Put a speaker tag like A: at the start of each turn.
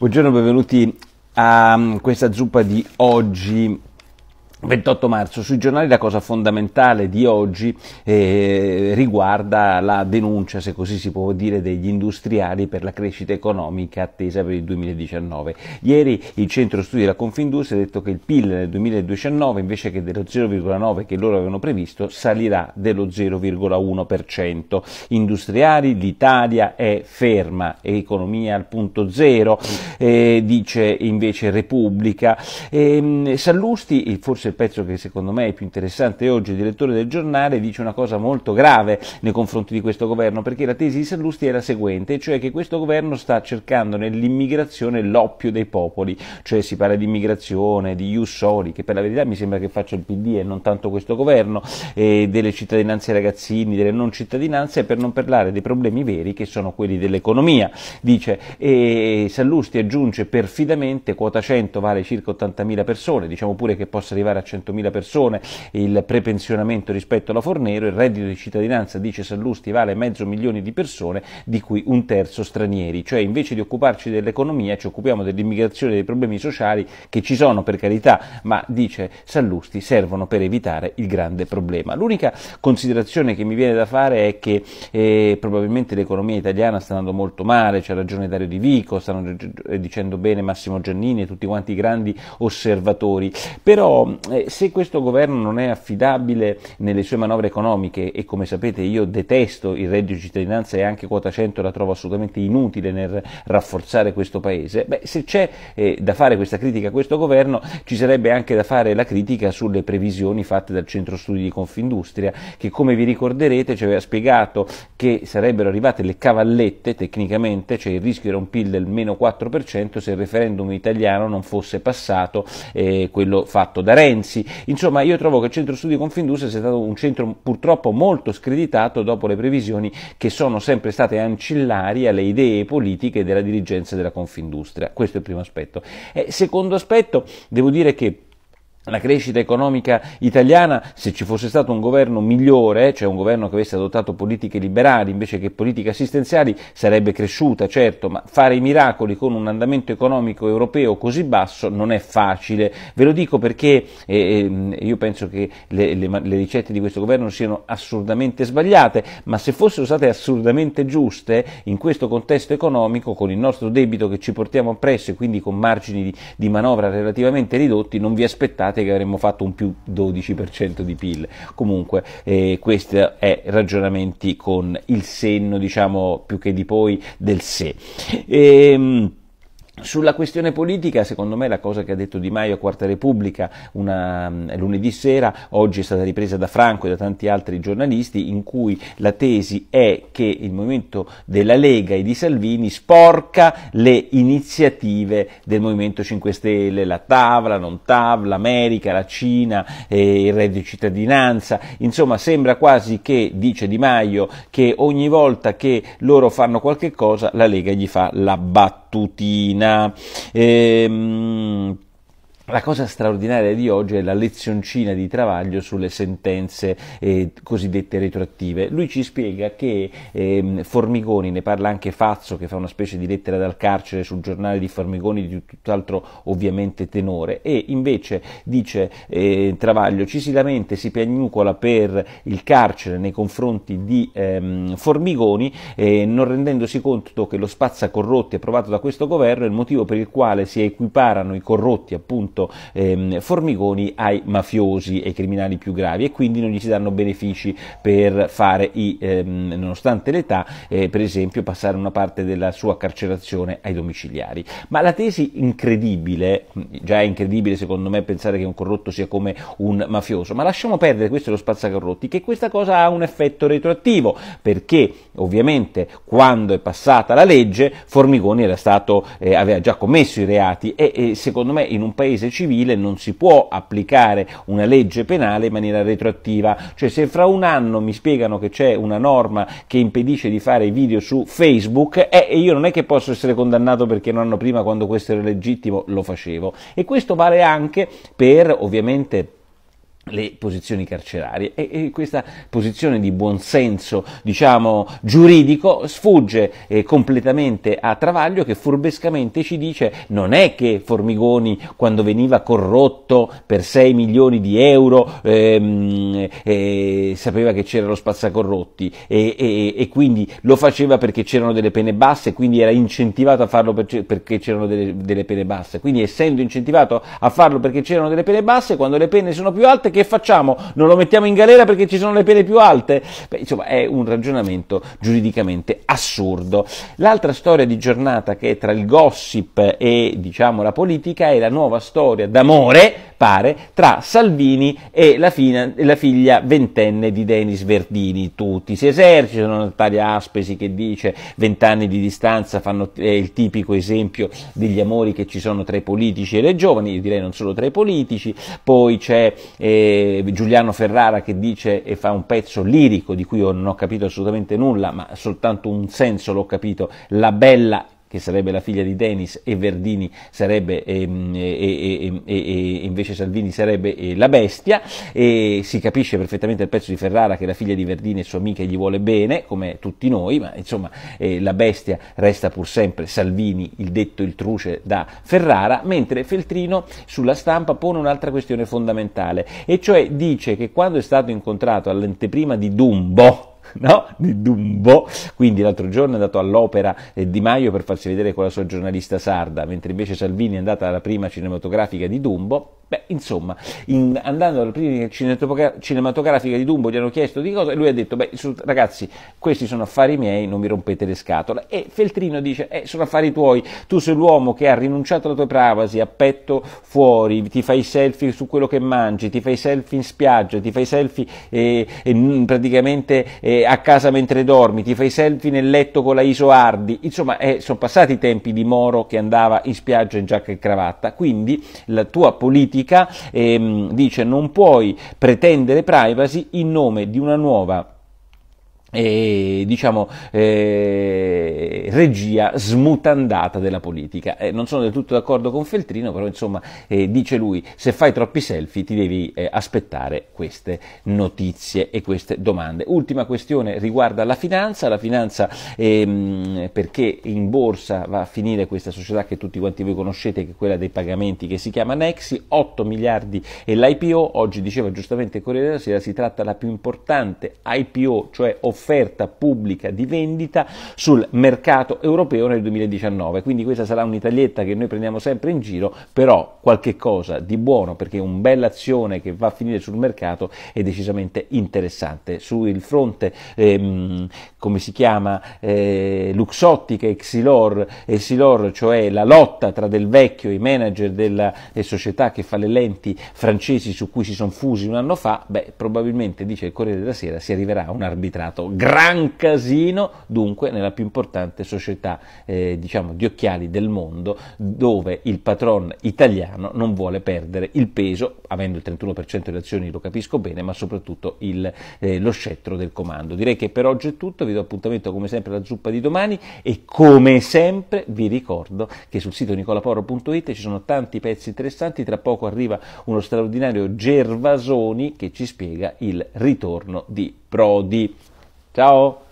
A: Buongiorno, benvenuti a mm, questa zuppa di oggi 28 marzo sui giornali la cosa fondamentale di oggi eh, riguarda la denuncia, se così si può dire, degli industriali per la crescita economica attesa per il 2019. Ieri il centro studi della Confindustria ha detto che il PIL nel 2019 invece che dello 0,9 che loro avevano previsto salirà dello 0,1%. Industriali, l'Italia è ferma, è economia al punto zero, eh, dice invece Repubblica. Eh, Sallusti, forse il pezzo che secondo me è più interessante oggi, il direttore del giornale dice una cosa molto grave nei confronti di questo governo, perché la tesi di Sallusti è la seguente, cioè che questo governo sta cercando nell'immigrazione l'oppio dei popoli, cioè si parla di immigrazione, di Iussori, che per la verità mi sembra che faccia il PD e non tanto questo governo, delle cittadinanze ai ragazzini, delle non cittadinanze, per non parlare dei problemi veri che sono quelli dell'economia, dice, e Sallusti aggiunge perfidamente quota 100 vale circa 80.000 persone, diciamo pure che possa arrivare a a 100.000 persone, il prepensionamento rispetto alla Fornero, il reddito di cittadinanza, dice Sallusti, vale mezzo milione di persone, di cui un terzo stranieri, cioè invece di occuparci dell'economia ci occupiamo dell'immigrazione e dei problemi sociali che ci sono per carità, ma dice Sallusti servono per evitare il grande problema. L'unica considerazione che mi viene da fare è che eh, probabilmente l'economia italiana sta andando molto male, c'è ragione Dario Di Vico, stanno dicendo bene Massimo Giannini e tutti quanti i grandi osservatori, però eh, se questo governo non è affidabile nelle sue manovre economiche e come sapete io detesto il reddito di cittadinanza e anche quota 100 la trovo assolutamente inutile nel rafforzare questo paese, beh, se c'è eh, da fare questa critica a questo governo ci sarebbe anche da fare la critica sulle previsioni fatte dal centro studi di Confindustria che come vi ricorderete ci aveva spiegato che sarebbero arrivate le cavallette tecnicamente, cioè il rischio era un PIL del meno 4% se il referendum italiano non fosse passato eh, quello fatto da Renzi Renzi. Insomma, io trovo che il centro studi Confindustria sia stato un centro purtroppo molto screditato dopo le previsioni che sono sempre state ancillari alle idee politiche della dirigenza della Confindustria. Questo è il primo aspetto. Eh, secondo aspetto, devo dire che la crescita economica italiana, se ci fosse stato un governo migliore, cioè un governo che avesse adottato politiche liberali invece che politiche assistenziali, sarebbe cresciuta, certo, ma fare i miracoli con un andamento economico europeo così basso non è facile. Ve lo dico perché eh, eh io penso che le, le, le, ricette di questo governo siano assurdamente sbagliate, ma se fossero state assurdamente giuste, in questo contesto economico, con il nostro debito che ci portiamo appresso e quindi con margini di, di manovra relativamente ridotti, non vi aspettate sperate che avremmo fatto un più 12% di PIL. Comunque, eh, questi è ragionamenti con il senno, diciamo, più che di poi, del se. Ehm, sulla questione politica, secondo me la cosa che ha detto Di Maio a Quarta Repubblica una, lunedì sera, oggi è stata ripresa da Franco e da tanti altri giornalisti, in cui la tesi è che il movimento della Lega e di Salvini sporca le iniziative del Movimento 5 Stelle, la TAV, la non TAV, l'America, la Cina, eh, il reddito di cittadinanza, insomma sembra quasi che, dice Di Maio, che ogni volta che loro fanno qualche cosa la Lega gli fa la battuta battutina, ehm, la cosa straordinaria di oggi è la lezioncina di Travaglio sulle sentenze eh, cosiddette retroattive. Lui ci spiega che eh, Formigoni, ne parla anche Fazzo che fa una specie di lettera dal carcere sul giornale di Formigoni di tutt'altro ovviamente tenore e invece dice eh, Travaglio ci si lamenta e si piagnucola per il carcere nei confronti di ehm, Formigoni eh, non rendendosi conto che lo spazzacorrotti approvato da questo governo è il motivo per il quale si equiparano i corrotti appunto detto, ehm, formigoni ai mafiosi e ai criminali più gravi e quindi non gli si danno benefici per fare i, ehm, nonostante l'età, eh, per esempio passare una parte della sua carcerazione ai domiciliari. Ma la tesi incredibile, già è incredibile secondo me pensare che un corrotto sia come un mafioso, ma lasciamo perdere, questo è lo spazzacorrotti, che questa cosa ha un effetto retroattivo, perché ovviamente quando è passata la legge Formigoni stato, eh, aveva già commesso i reati e, e secondo me in un paese civile non si può applicare una legge penale in maniera retroattiva, cioè se fra un anno mi spiegano che c'è una norma che impedisce di fare i video su Facebook, eh, e io non è che posso essere condannato perché un anno prima quando questo era legittimo lo facevo. E questo vale anche per, ovviamente, le posizioni carcerarie e, e, questa posizione di buonsenso, diciamo, giuridico sfugge eh, completamente a Travaglio che furbescamente ci dice non è che Formigoni quando veniva corrotto per 6 milioni di euro ehm, eh, sapeva che c'era lo spazzacorrotti e, e, e, quindi lo faceva perché c'erano delle pene basse, quindi era incentivato a farlo per, perché c'erano delle, delle pene basse, quindi essendo incentivato a farlo perché c'erano delle pene basse, quando le pene sono più alte che che facciamo? Non lo mettiamo in galera perché ci sono le pene più alte? Beh, insomma, è un ragionamento giuridicamente assurdo. L'altra storia di giornata che è tra il gossip e diciamo la politica è la nuova storia d'amore, pare, tra Salvini e la, fina, la figlia ventenne di Denis Verdini. Tutti si esercitano, Natalia Aspesi che dice vent'anni di distanza fanno eh, il tipico esempio degli amori che ci sono tra i politici e le giovani, io direi non solo tra i politici, poi c'è eh, Giuliano Ferrara che dice e fa un pezzo lirico di cui io non ho capito assolutamente nulla, ma soltanto un senso l'ho capito, la bella che sarebbe la figlia di Denis, e Verdini sarebbe, ehm, e, ehm, e, e, invece Salvini sarebbe eh, la bestia, e si capisce perfettamente il pezzo di Ferrara che la figlia di Verdini è sua amica e gli vuole bene, come tutti noi, ma insomma eh, la bestia resta pur sempre Salvini, il detto il truce da Ferrara, mentre Feltrino sulla stampa pone un'altra questione fondamentale, e cioè dice che quando è stato incontrato all'anteprima di Dumbo, no? di Dumbo. Quindi l'altro giorno è andato all'opera eh, Di Maio per farsi vedere con la sua giornalista sarda, mentre invece Salvini è andata alla prima cinematografica di Dumbo. Beh, insomma, in, andando alla prima cinematografica di Dumbo gli hanno chiesto di cosa e lui ha detto, beh, su, ragazzi, questi sono affari miei, non mi rompete le scatole. E Feltrino dice, eh, sono affari tuoi, tu sei l'uomo che ha rinunciato alla tua privacy, a petto fuori, ti fai selfie su quello che mangi, ti fai selfie in spiaggia, ti fai selfie eh, eh, praticamente... Eh, a casa mentre dormi, ti fai selfie nel letto con la ISO Hardy, insomma eh, sono passati i tempi di Moro che andava in spiaggia in giacca e cravatta, quindi la tua politica ehm, dice non puoi pretendere privacy in nome di una nuova e, diciamo, eh, regia smutandata della politica. Eh, non sono del tutto d'accordo con Feltrino, però insomma eh, dice lui se fai troppi selfie ti devi eh, aspettare queste notizie e queste domande. Ultima questione riguarda la finanza, la finanza ehm, perché in borsa va a finire questa società che tutti quanti voi conoscete, che è quella dei pagamenti che si chiama Nexi, 8 miliardi e l'IPO, oggi diceva giustamente Corriere della Sera, si tratta della più importante IPO, cioè off- offerta pubblica di vendita sul mercato europeo nel 2019. Quindi questa sarà un'italietta che noi prendiamo sempre in giro, però qualche cosa di buono perché è una che va a finire sul mercato è decisamente interessante. Sul fronte, ehm, come si chiama, eh, Luxottica e Xilor, Xilor, cioè la lotta tra Del Vecchio e i manager della società che fa le lenti francesi su cui si sono fusi un anno fa, beh, probabilmente dice il Corriere della Sera si arriverà a un arbitrato gran casino, dunque nella più importante società eh, diciamo, di occhiali del mondo, dove il patron italiano non vuole perdere il peso, avendo il 31% delle azioni lo capisco bene, ma soprattutto il, eh, lo scettro del comando. Direi che per oggi è tutto, vi do appuntamento come sempre alla zuppa di domani e come sempre vi ricordo che sul sito nicolaporro.it ci sono tanti pezzi interessanti, tra poco arriva uno straordinario Gervasoni che ci spiega il ritorno di Prodi. Ciao.